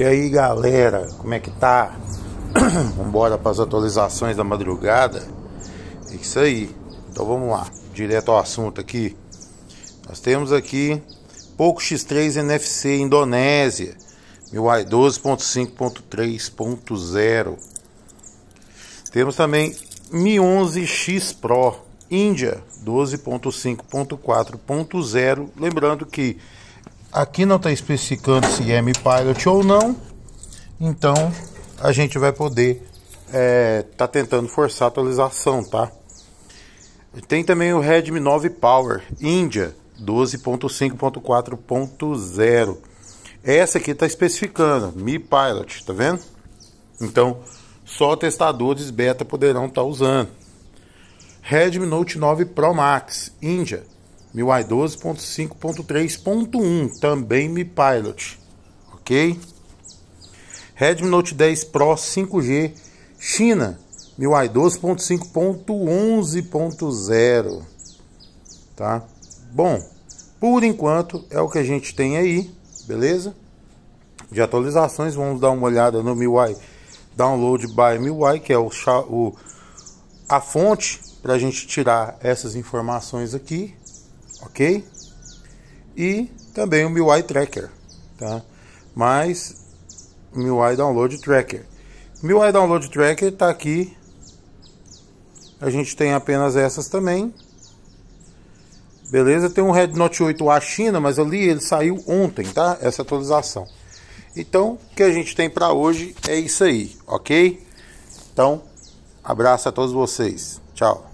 E aí galera, como é que tá? Vambora para as atualizações da madrugada. É isso aí. Então vamos lá, direto ao assunto aqui. Nós temos aqui Poco X3 NFC Indonésia, MIUI 12.5.3.0. Temos também Mi 11 X Pro Índia 12.5.4.0, lembrando que Aqui não está especificando se é Mi pilot ou não, então a gente vai poder é, tá tentando forçar a atualização, tá? Tem também o Redmi 9 Power India 12.5.4.0. Essa aqui está especificando Mi Pilot, tá vendo? Então, só testadores beta poderão estar tá usando. Redmi Note 9 Pro Max India MIUI 12.5.3.1, também Mi Pilot, ok? Redmi Note 10 Pro 5G China, MIUI 12.5.11.0, tá? Bom, por enquanto é o que a gente tem aí, beleza? De atualizações, vamos dar uma olhada no MIUI Download by MIUI, que é o, o a fonte para a gente tirar essas informações aqui, ok? E também o MIUI Tracker, tá? Mas MIUI Download Tracker. MIUI Download Tracker está aqui. A gente tem apenas essas também. Beleza? Tem um Red Note 8A China, mas ali ele saiu ontem, tá? Essa atualização. Então, o que a gente tem para hoje é isso aí, ok? Então, abraço a todos vocês. Tchau.